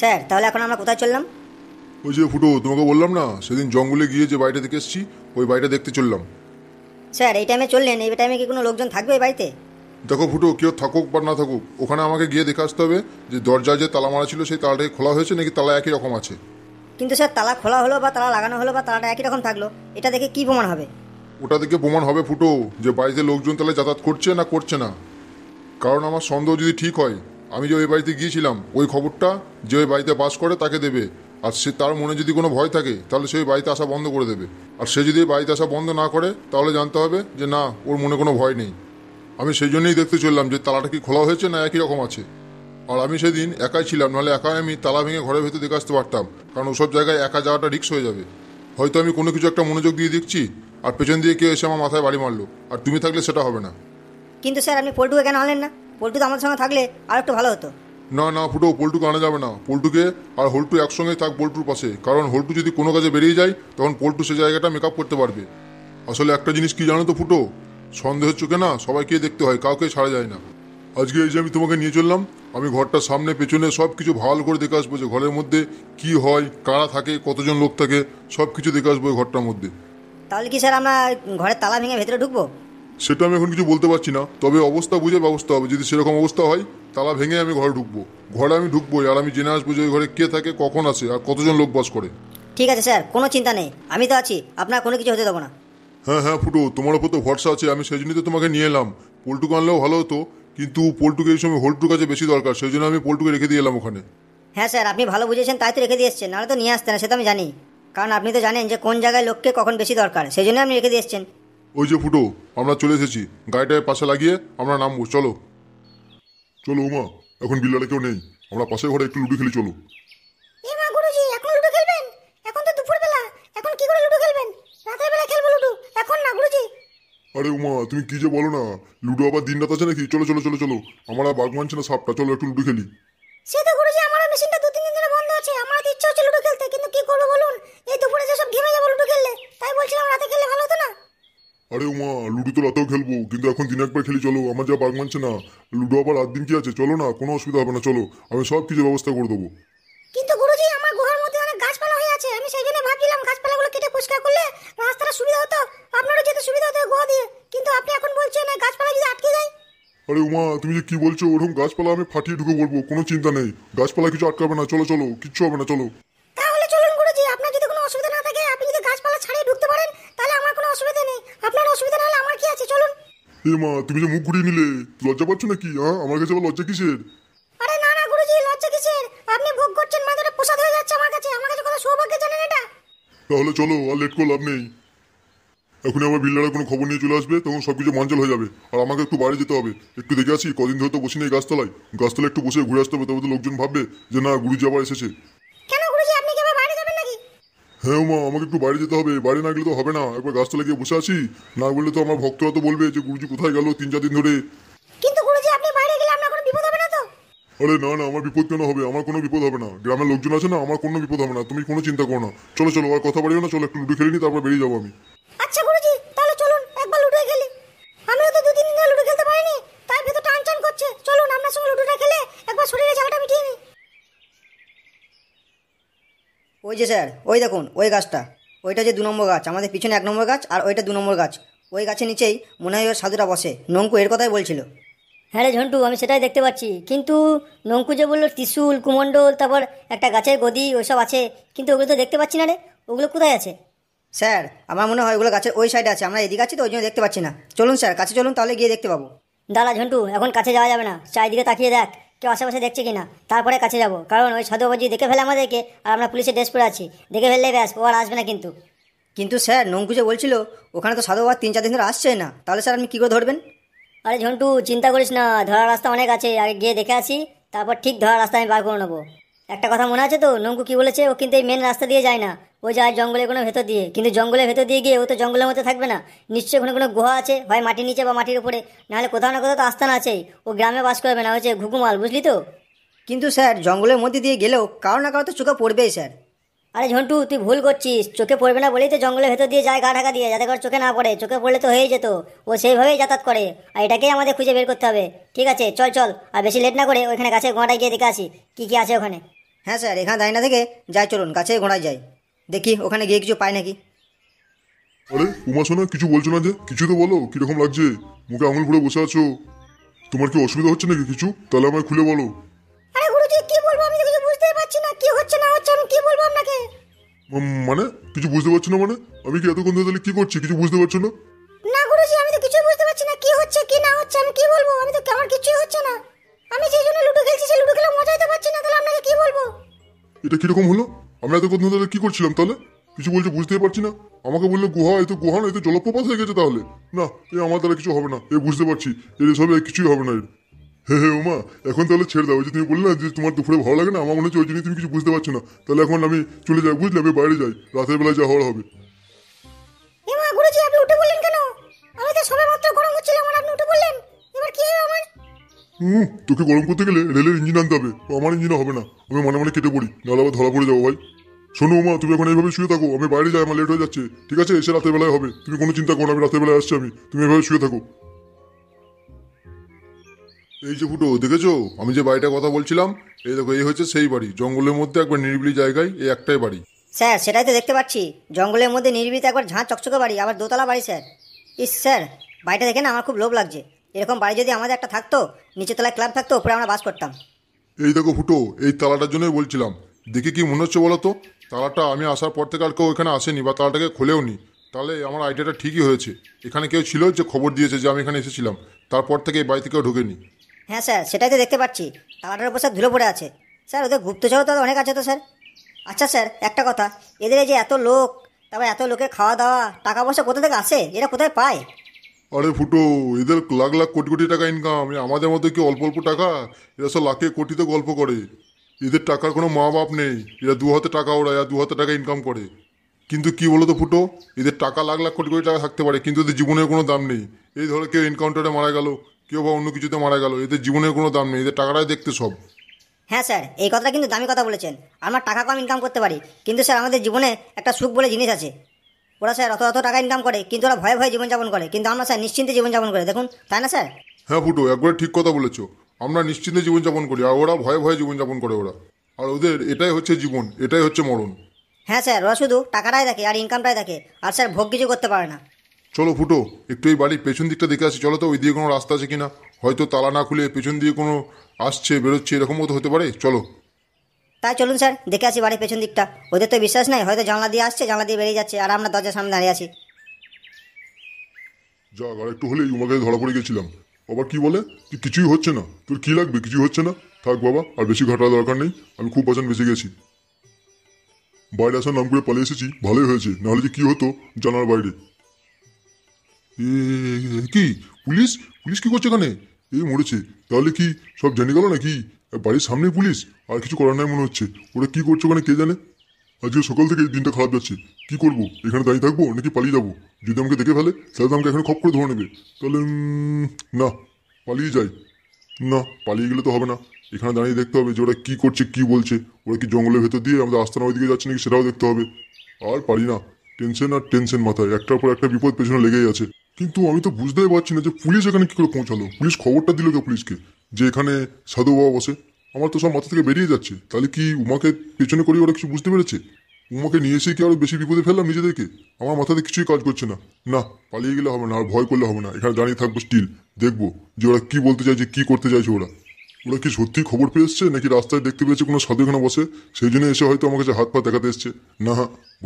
sir তাহলে এখন আমরা কোথায় চললাম ওই যে ফুটো তোমাকে বললাম না সেদিন জঙ্গলে গিয়ে যে বাড়িটা দেখে এসেছি ওই বাড়িটা দেখতে চললাম স্যার এই টাইমে চললেন এই টাইমে কি কোনো লোকজন থাকবে এই বাড়িতে দেখো ফুটো কেউ থাকুক বা না থাকুক ওখানে আমাকে গিয়ে দেখে আসতে হবে যে দরজা যে তালা মারা ছিল সেই তালাটাকে খোলা হয়েছে নাকি তালা একই রকম আছে কিন্তু স্যার তালা খোলা হলো বা তালা লাগানো হলো বা তালাটা একই রকম থাকলো এটা দেখে কি প্রমাণ হবে ওটা দেখে প্রমাণ হবে ফুটো যে বাড়িতে লোকজন তাহলে যাতায়াত করছে না করছে না কারণ আমার সন্দেহ যদি ঠিক হয় আমি যে ওই বাড়িতে গিয়েছিলাম ওই খবরটা যে ওই বাড়িতে বাস করে তাকে দেবে আর সে তার মনে যদি কোনো ভয় থাকে তাহলে সে ওই বাড়িতে আসা বন্ধ করে দেবে আর সে যদি বাড়িতে আসা বন্ধ না করে তাহলে জানতে হবে যে না ওর মনে কোনো ভয় নেই আমি সেই জন্যই দেখতে চললাম যে তালাটা কি খোলা হয়েছে না একই রকম আছে আর আমি সেদিন একাই ছিলাম নাহলে একাই আমি তালা ভেঙে ঘরের ভেতর দেখে আসতে পারতাম কারণ ওসব জায়গায় একা যাওয়াটা রিক্স হয়ে যাবে হয়তো আমি কোনো কিছু একটা মনোযোগ দিয়ে দেখছি আর পেছন দিয়ে কেউ এসে আমার মাথায় বাড়ি মারলো আর তুমি থাকলে সেটা হবে না কিন্তু স্যার আপনি পল্টুকে কেন আনলেন না পল্টু তো আমার সঙ্গে থাকলে আর একটু ভালো হতো না না ফুটো পল্টুকে আনা যাবে না পল্টুকে আর হল্টু একসঙ্গে থাক পল্টুর পাশে কারণ হল্টু যদি কোনো কাজে বেরিয়ে যায় তখন পল্টু সে জায়গাটা মেকআপ করতে পারবে আসলে একটা জিনিস কি জানো তো ফুটো সন্দেহের চোখে না সবাইকে দেখতে হয় কাউকে ছাড়া যায় না আজকে এই যে আমি তোমাকে নিয়ে চললাম আমি ঘরটার সামনে পেছনে সব কিছু ভালো করে দেখে আসবো যে ঘরের মধ্যে কি হয় কারা থাকে কতজন লোক থাকে সব কিছু দেখে আসবো ঘরটার মধ্যে তাহলে কি স্যার আমরা ঘরের তালা ভেঙে ভেতরে ঢুকবো সেটা আমি এখন কিছু বলতে পারছি না তবে অবস্থা বুঝে ব্যবস্থা হবে যদি সেরকম অবস্থা হয় তালা ভেঙে আমি ঘরে ঢুকবো ঘরে আমি ঢুকবো আর আমি জেনে আসবো যে ঘরে কে থাকে কখন আসে আর কতজন লোক বাস করে ঠিক আছে স্যার কোনো চিন্তা নেই আমি তো আছি আপনার কোনো কিছু হতে দেবো না হ্যাঁ হ্যাঁ ফুটো তোমার উপর তো ভরসা আছে আমি সেই জন্যই তো তোমাকে নিয়ে এলাম পোলটুকু আনলেও ভালো হতো কিন্তু পোল্টুকে এই সময় হোল্টুর কাছে বেশি দরকার সেই জন্য আমি পোলটুকে রেখে দিয়ে এলাম ওখানে হ্যাঁ স্যার আপনি ভালো বুঝেছেন তাই তো রেখে দিয়ে এসছেন নাহলে তো নিয়ে আসতেন সেটা আমি জানি কারণ আপনি তো জানেন যে কোন জায়গায় লোককে কখন বেশি দরকার সেই জন্য আপনি রেখে দিয়ে এসছেন ওই যে ফুটো আমরা চলে এসেছি গাড়িটায় পাশে লাগিয়ে আমরা নামবো চলো চলো উমা এখন বিল্লালে কেউ নেই আমরা পাশে ঘরে একটু লুডো খেলি চলো আরে উমা তুমি কি যে বলো না লুডো আবার দিন রাত আছে নাকি চলো চলো চলো চলো আমার আর বাঘ মানছে না সাপটা চলো একটু লুডো খেলি সে তো গুরুজি আমার মেশিনটা দু তিন দিন ধরে বন্ধ আছে আমার তো ইচ্ছা হচ্ছে লুডো খেলতে কিন্তু কি করবো বলুন এই দুপুরে যে সব ঘেমে যাবো লুডো খেললে তাই বলছিলাম রাতে খেললে ভালো হতো না আরে মা লুডো তো রাতেও খেলবো কিন্তু এখন দিন একবার খেলি চলো আমার যা বাঘ মানছে না লুডো আবার রাত দিন কি আছে চলো না কোনো অসুবিধা হবে না চলো আমি সব কিছু ব্যবস্থা করে দেবো কিন্তু গুরুজি আমার গুহার মধ্যে অনেক গাছপালা হয়ে আছে আমি সেই জন্য ভাবছিলাম গাছপালাগুলো কেটে পরিষ্কার করলে রাস্তাটা সুবিধা হতো আপনারও যেতে সুবিধা হতো গুহা দিয়ে কিন্তু আপনি এখন বলছেন গাছপালা যদি আটকে যায় আরে উমা তুমি যে কি বলছো ওরকম গাছপালা আমি ফাটিয়ে ঢুকে বলবো কোনো চিন্তা নেই গাছপালা কিছু আটকাবে না চলো চলো কিচ্ছু হবে না চলো এ মা তুমি যে মুখ ঘুরিয়ে নিলে লজ্জা পাচ্ছ নাকি হ্যাঁ আমার কাছে আবার লজ্জা কিসের আরে না না গুরুজি লজ্জা কিসের আপনি ভোগ করছেন মাথাটা প্রসাদ হয়ে যাচ্ছে আমার কাছে আমার কাছে কত সৌভাগ্য জানেন এটা তাহলে চলো আর লেট করে লাভ নেই এখন আমার বিল্লারা কোনো খবর নিয়ে চলে আসবে তখন সব কিছু মঞ্চল হয়ে যাবে আর আমাকে একটু বাইরে যেতে হবে একটু দেখে আসি কদিন ধরে তো বসে নেই গাছতলায় গাছতলায় একটু বসে ঘুরে আসতে হবে তবে তো লোকজন ভাববে যে না গুরুজি আবার এসেছে হ্যাঁ মা আমাকে একটু বাইরে যেতে হবে বাইরে না গেলে তো হবে না একবার গাছটা গিয়ে বসে আছি না বললে তো আমার ভক্তরা তো বলবে যে গুরুজি কোথায় গেল তিন চার দিন ধরে কিন্তু গুরুজি আপনি বাইরে গেলে আমরা কোনো বিপদ হবে না তো আরে না না আমার বিপদ কেন হবে আমার কোনো বিপদ হবে না গ্রামের লোকজন আছে না আমার কোনো বিপদ হবে না তুমি কোনো চিন্তা করো না চলো চলো আর কথা বাড়িও না চলো একটু লুডু খেলে নি তারপর বেরিয়ে যাবো আমি আচ্ছা যে স্যার ওই দেখুন ওই গাছটা ওইটা যে দু নম্বর গাছ আমাদের পিছনে এক নম্বর গাছ আর ওইটা দু নম্বর গাছ ওই গাছের নিচেই মনে হয় ওর সাধুটা বসে নঙ্কু এর কথাই বলছিল হ্যাঁ রে ঝন্টু আমি সেটাই দেখতে পাচ্ছি কিন্তু নঙ্কু যে বললো ত্রিশুল কুমণ্ডল তারপর একটা গাছের গদি ওইসব আছে কিন্তু ওগুলো তো দেখতে পাচ্ছি না রে ওগুলো কোথায় আছে স্যার আমার মনে হয় ওগুলো গাছের ওই সাইডে আছে আমরা এদিকে আছি তো ওই জন্য দেখতে পাচ্ছি না চলুন স্যার কাছে চলুন তাহলে গিয়ে দেখতে পাবো দাদা ঝন্টু এখন কাছে যাওয়া যাবে না চারিদিকে তাকিয়ে দেখ কেউ আশেপাশে দেখছে কিনা তারপরে কাছে যাব কারণ ওই সদবাজি দেখে ফেলে আমাদেরকে আর আমরা পুলিশের ড্রেস পরে আছি দেখে ফেললে ব্যাস ও আর আসবে না কিন্তু কিন্তু স্যার নঙ্কু যে বলছিল ওখানে তো সাধুবাবা তিন চার দিন ধরে আসছে না তাহলে স্যার আপনি কী করে ধরবেন আরে ঝন্টু চিন্তা করিস না ধরার রাস্তা অনেক আছে আগে গিয়ে দেখে আসি তারপর ঠিক ধরার রাস্তা আমি বার করে নেবো একটা কথা মনে আছে তো নঙ্কু কী বলেছে ও কিন্তু এই মেন রাস্তা দিয়ে যায় না ও যায় জঙ্গলের কোনো ভেতর দিয়ে কিন্তু জঙ্গলের ভেতর দিয়ে গিয়ে ও তো জঙ্গলের মধ্যে থাকবে না নিশ্চয়ই ওখানে কোনো গুহা আছে হয় মাটির নিচে বা মাটির উপরে নাহলে কোথাও না কোথাও তো আস্থান আছেই ও গ্রামে বাস করবে না হচ্ছে ঘুঘুমাল বুঝলি তো কিন্তু স্যার জঙ্গলের মধ্যে দিয়ে গেলেও কারো না কারো তো চোখে পড়বেই স্যার আরে ঝন্টু তুই ভুল করছিস চোখে পড়বে না বলেই তো জঙ্গলের ভেতর দিয়ে যায় গা ঢাকা দিয়ে যাতে করে চোখে না পড়ে চোখে পড়লে তো হয়ে যেত ও সেইভাবেই যাতায়াত করে আর এটাকেই আমাদের খুঁজে বের করতে হবে ঠিক আছে চল চল আর বেশি লেট না করে ওইখানে গাছের ঘোড়ায় গিয়ে দেখে আসি কী কী আছে ওখানে হ্যাঁ স্যার এখানে দাঁড়িয়ে না থেকে যাই চলুন গাছে ঘোড়ায় যাই দেখি ওখানে গিয়ে কিছু পাই নাকি আরে উমা শোনা কিছু বলছো না যে কিছু তো বলো কিরকম লাগছে মুখে আঙুল ঘুরে বসে আছো তোমার কি অসুবিধা হচ্ছে নাকি কিছু তাহলে আমায় খুলে বলো আরে গুরুজি কি বলবো আমি কিছু বুঝতে পারছি না কি হচ্ছে না হচ্ছে আমি কি বলবো আপনাকে মানে কিছু বুঝতে পারছো না মানে আমি কি এতক্ষণ ধরে তাহলে কি করছি কিছু বুঝতে পারছো না না গুরুজি আমি তো কিছু বুঝতে পারছি না কি হচ্ছে কি না হচ্ছে আমি কি বলবো আমি তো কেমন কিছুই হচ্ছে না আমি যে জন্য লুডো খেলছি সেই লুডো খেলা মজাই তো পাচ্ছি না তাহলে আপনাকে কি বলবো এটা কিরকম হলো আমরা এত কতক্ষণ কি করছিলাম তাহলে কিছু বলছে বুঝতেই পারছি না আমাকে বললে গুহা তো গুহা না এত জলপ্রপাত হয়ে গেছে তাহলে না এ আমার দ্বারা কিছু হবে না এ বুঝতে পারছি এর সবে কিছুই হবে না এর হে হে ওমা এখন তাহলে ছেড়ে দাও যে তুমি বললে না যে তোমার দুপুরে ভালো লাগে না আমার মনে হচ্ছে ওই জন্য তুমি কিছু বুঝতে পারছো না তাহলে এখন আমি চলে যাই বুঝলে আমি বাইরে যাই রাতের বেলায় যা হওয়ার হবে হুম তোকে গরম করতে গেলে রেলের ইঞ্জিন আনতে হবে আমার ইঞ্জিন হবে না আমি মনে মনে কেটে পড়ি নাহলে আবার ধরা পড়ে যাবো ভাই শোনো মা তুমি এখন এইভাবে শুয়ে থাকো আমি বাইরে যাই আমার লেট হয়ে যাচ্ছে ঠিক আছে এসে রাতের বেলায় হবে তুমি কোনো চিন্তা করো আমি রাতের বেলায় আসছি আমি তুমি এভাবে শুয়ে থাকো এই যে ফুটো দেখেছো আমি যে বাড়িটার কথা বলছিলাম এই দেখো এই হচ্ছে সেই বাড়ি জঙ্গলের মধ্যে একবার নিরিবিলি জায়গায় এই একটাই বাড়ি স্যার সেটাই তো দেখতে পাচ্ছি জঙ্গলের মধ্যে নিরিবিলিতে একবার ঝাঁ চকচকে বাড়ি আবার দোতলা বাড়ি স্যার ইস স্যার বাড়িটা দেখে না আমার খুব লোভ লাগছে এরকম বাড়ি যদি আমাদের একটা থাকতো নিচে তলায় ক্লাব থাকতো ওপরে আমরা বাস করতাম এই দেখো ফুটো এই তালাটার জন্যই বলছিলাম দেখে কি মনে হচ্ছে বলো তো তালাটা আমি আসার পর থেকে আর কেউ এখানে আসেনি বা তালাটাকে খোলেও নি তাহলে আমার আইডিয়াটা ঠিকই হয়েছে এখানে কেউ ছিল যে খবর দিয়েছে যে আমি এখানে এসেছিলাম তারপর থেকে এই বাড়িতে কেউ ঢোকেনি হ্যাঁ স্যার সেটাই তো দেখতে পাচ্ছি তালাটার উপর স্যার ধুলো পড়ে আছে স্যার ওদের গুপ্তচর তো অনেক আছে তো স্যার আচ্ছা স্যার একটা কথা এদের এই যে এত লোক তারপর এত লোকের খাওয়া দাওয়া টাকা পয়সা কোথা থেকে আসে এরা কোথায় পায় আরে ফুটো এদের লাখ লাখ কোটি কোটি টাকা ইনকাম আমাদের মতো কি অল্প অল্প টাকা এরা সব লাখে কোটিতে গল্প করে এদের টাকার কোনো মা বাপ নেই এরা দু হাতে টাকা ওরা এরা দু হাতে টাকা ইনকাম করে কিন্তু কি বলো তো ফুটো এদের টাকা লাখ লাখ কোটি কোটি টাকা থাকতে পারে কিন্তু এদের জীবনের কোনো দাম নেই এই ধরো কেউ এনকাউন্টারে মারা গেল কেউ বা অন্য কিছুতে মারা গেল এদের জীবনের কোনো দাম নেই এদের টাকাটাই দেখতে সব হ্যাঁ স্যার এই কথাটা কিন্তু দামি কথা বলেছেন আমরা টাকা কম ইনকাম করতে পারি কিন্তু স্যার আমাদের জীবনে একটা সুখ বলে জিনিস আছে ওরা স্যার অত অত টাকা ইনকাম করে কিন্তু ওরা ভয়ে ভয়ে জীবনযাপন করে কিন্তু আমরা স্যার নিশ্চিন্তে জীবনযাপন করে দেখুন তাই না স্যার হ্যাঁ ফুটো একবারে ঠিক কথা বলেছো আমরা নিশ্চিন্তে জীবনযাপন করি আর ওরা ভয়ে ভয়ে জীবনযাপন করে ওরা আর ওদের এটাই হচ্ছে জীবন এটাই হচ্ছে মরণ হ্যাঁ স্যার ওরা শুধু টাকাটাই দেখে আর ইনকামটাই দেখে আর স্যার ভোগ কিছু করতে পারে না চলো ফুটো একটু এই বাড়ির পেছন দিকটা দেখে আসি চলো তো ওই দিয়ে কোনো রাস্তা আছে কিনা হয়তো তালা না খুলে পেছন দিয়ে কোনো আসছে বেরোচ্ছে এরকমও তো হতে পারে চলো তাই চলুন স্যার দেখে আসি বাড়ির পেছন দিকটা ওদের তো বিশ্বাস নাই হয়তো জানলা দিয়ে আসছে জানলা দিয়ে বেরিয়ে যাচ্ছে আর আমরা দরজার সামনে দাঁড়িয়ে আছি যা আর একটু হলেই উমাকে ধরা পড়ে গেছিলাম বাবা কি বলে তুই কিছুই হচ্ছে না তোর কি লাগবে কিছুই হচ্ছে না থাক বাবা আর বেশি ঘাটার দরকার নেই আমি খুব বাজান বেঁচে গেছি বাইরে আসার নাম করে পালিয়ে এসেছি ভালোই হয়েছে নাহলে যে কী হতো জানার বাইরে কি পুলিশ পুলিশ কি করছে এখানে এই মরেছে তাহলে কি সব জেনে গেল নাকি বাড়ির সামনে পুলিশ আর কিছু করার নাই মনে হচ্ছে ওরা কি করছে ওখানে কে জানে আজকে সকাল থেকে দিনটা খারাপ যাচ্ছে কি করবো এখানে দাঁড়িয়ে থাকবো নাকি পালিয়ে যাবো যদি আমাকে দেখে ফেলে তাহলে তো আমাকে এখানে খপ করে ধরে নেবে তাহলে না পালিয়ে যাই না পালিয়ে গেলে তো হবে না এখানে দাঁড়িয়ে দেখতে হবে যে ওরা কী করছে কী বলছে ওরা কি জঙ্গলের ভেতর দিয়ে আমাদের আস্তানা দিকে যাচ্ছে নাকি সেটাও দেখতে হবে আর পারি না টেনশন আর টেনশন মাথায় একটার পর একটা বিপদ পেছনে লেগেই আছে কিন্তু আমি তো বুঝতেই পারছি না যে পুলিশ এখানে কী করে পৌঁছালো পুলিশ খবরটা দিল কে পুলিশকে যে এখানে সাধু বাবা বসে আমার তো সব মাথা থেকে বেরিয়ে যাচ্ছে তাহলে কি উমাকে পেছনে করে ওরা কিছু বুঝতে পেরেছে উমাকে নিয়ে এসে কি আরো বেশি বিপদে ফেললাম নিজেদেরকে আমার মাথাতে কিছুই কাজ করছে না না পালিয়ে গেলে হবে না আর ভয় করলে হবে না এখানে দাঁড়িয়ে থাকবো স্টিল দেখবো যে ওরা কি বলতে চাইছে কি করতে চাইছে ওরা ওরা কি সত্যি খবর পেয়ে এসছে নাকি রাস্তায় দেখতে পেয়েছে কোনো সাধু এখানে বসে সেই জন্য এসে হয়তো আমার কাছে হাত পা দেখাতে এসছে না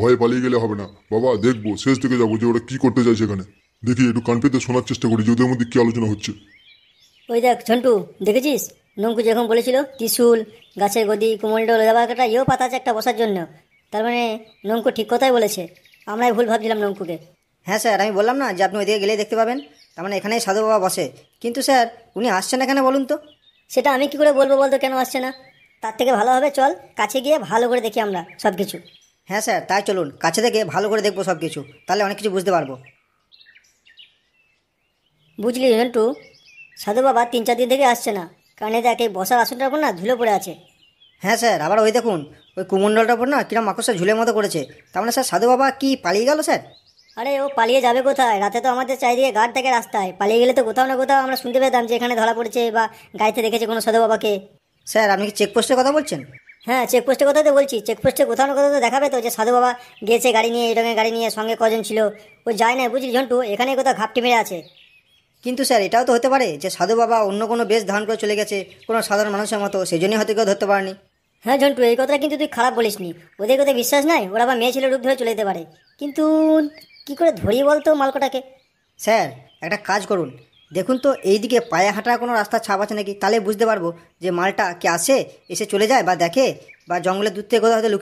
ভয়ে পালিয়ে গেলে হবে না বাবা দেখবো শেষ থেকে যাবো যে ওরা কি করতে চাইছে এখানে দেখি একটু কান পেতে শোনার চেষ্টা করি যদি ওদের মধ্যে কি আলোচনা হচ্ছে ওই দেখ ঝন্টু দেখেছিস নঙ্কু যখন বলেছিল ত্রিশুল গাছের গদি কুমলডোল কাটা ইয়েও পাতা আছে একটা বসার জন্য তার মানে নঙ্কু ঠিক কথাই বলেছে আমরাই ভুল ভাবছিলাম নঙ্কুকে হ্যাঁ স্যার আমি বললাম না যে আপনি ওইদিকে গেলেই দেখতে পাবেন তার মানে এখানেই সাধু বাবা বসে কিন্তু স্যার উনি আসছেন এখানে বলুন তো সেটা আমি কি করে বলবো বলতো কেন আসছে না তার থেকে ভালো হবে চল কাছে গিয়ে ভালো করে দেখি আমরা সব কিছু হ্যাঁ স্যার তাই চলুন কাছে থেকে ভালো করে দেখবো সব কিছু তাহলে অনেক কিছু বুঝতে পারবো বুঝলি ঝন্টু সাধু বাবা তিন চার দিন থেকে আসছে না কারণ এতে একে বসার আসনটার উপর না ধুলো পড়ে আছে হ্যাঁ স্যার আবার ওই দেখুন ওই কুমণ্ডলটার উপর না কিরম মাকড়সা ঝুলের মতো করেছে তার মানে স্যার সাধু বাবা কি পালিয়ে গেল স্যার আরে ও পালিয়ে যাবে কোথায় রাতে তো আমাদের চারিদিকে গার্ড থাকে রাস্তায় পালিয়ে গেলে তো কোথাও না কোথাও আমরা শুনতে পেতাম যে এখানে ধরা পড়েছে বা গাড়িতে দেখেছে কোনো সাধু বাবাকে স্যার আপনি কি চেকপোস্টের কথা বলছেন হ্যাঁ চেকপোস্টের কথা তো বলছি চেকপোস্টে কোথাও না কোথাও তো দেখাবে তো যে সাধু বাবা গেছে গাড়ি নিয়ে এরকমের গাড়ি নিয়ে সঙ্গে কজন ছিল ও যায় না বুঝলি ঝন্টু এখানে কোথাও ঘাপটি মেরে আছে কিন্তু স্যার এটাও তো হতে পারে যে সাধু বাবা অন্য কোনো বেশ ধারণ করে চলে গেছে কোনো সাধারণ মানুষের মতো সেই জন্যই হয়তো কেউ ধরতে পারেনি হ্যাঁ ঝন্টু এই কথাটা কিন্তু তুই খারাপ বলিস নি ওদের কথা বিশ্বাস নাই ওরা বা মেয়ে ছেলে রূপ ধরে চলে যেতে পারে কিন্তু কি করে ধরি বলতো মালকোটাকে স্যার একটা কাজ করুন দেখুন তো এইদিকে পায়ে হাঁটার কোনো রাস্তা ছাপ আছে নাকি তাহলে বুঝতে পারবো যে মালটা কে আসে এসে চলে যায় বা দেখে বা জঙ্গলের দূর থেকে কোথাও হয়তো